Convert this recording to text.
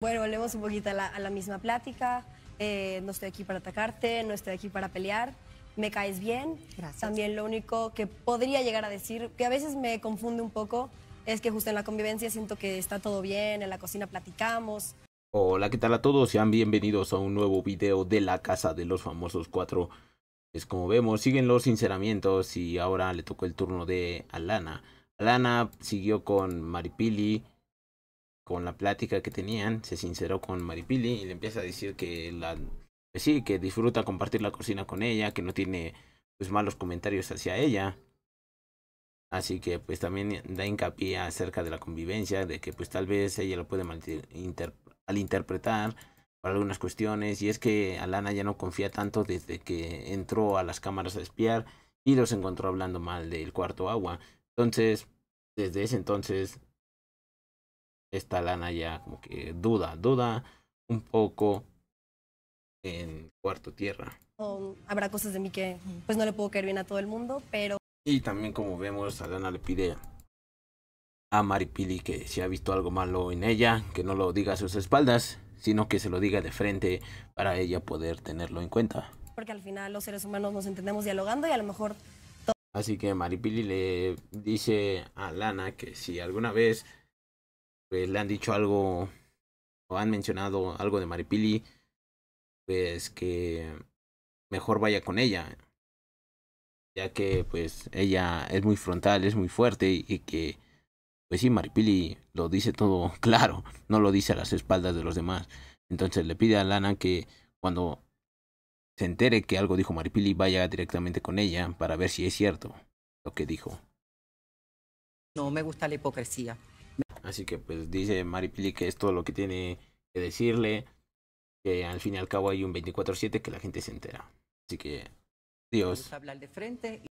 Bueno, volvemos un poquito a la, misma plática. Eh, no estoy aquí para atacarte, no estoy aquí para pelear. Me caes bien. Gracias. También lo único que podría llegar a decir, que a veces me confunde un poco, es que justo en la convivencia siento que está todo bien, en la cocina platicamos. Hola, ¿qué tal a todos? Sean bienvenidos a un nuevo video de la casa de los famosos cuatro. Es pues como vemos, siguen los sinceramientos y ahora le tocó el turno de Alana. Alana siguió con Maripili con la plática que tenían, se sinceró con Maripili y le empieza a decir que la pues sí, que disfruta compartir la cocina con ella, que no tiene pues malos comentarios hacia ella. Así que pues también da hincapié acerca de la convivencia, de que pues tal vez ella lo puede malinterpretar... al interpretar para algunas cuestiones. Y es que Alana ya no confía tanto desde que entró a las cámaras a espiar y los encontró hablando mal del cuarto agua. Entonces, desde ese entonces esta lana ya como que duda, duda un poco en cuarto tierra. Um, habrá cosas de mí que pues no le puedo caer bien a todo el mundo, pero... Y también como vemos, Lana le pide a Maripili que si ha visto algo malo en ella, que no lo diga a sus espaldas, sino que se lo diga de frente para ella poder tenerlo en cuenta. Porque al final los seres humanos nos entendemos dialogando y a lo mejor... Así que Maripili le dice a Lana que si alguna vez pues, le han dicho algo o han mencionado algo de Maripili, pues que mejor vaya con ella, ya que pues ella es muy frontal, es muy fuerte y que pues sí, Maripili lo dice todo claro, no lo dice a las espaldas de los demás. Entonces le pide a Lana que cuando se entere que algo dijo Maripili vaya directamente con ella para ver si es cierto lo que dijo. No me gusta la hipocresía. Así que pues dice Pili que es todo lo que tiene que decirle, que al fin y al cabo hay un 24/7 que la gente se entera. Así que, Dios. de frente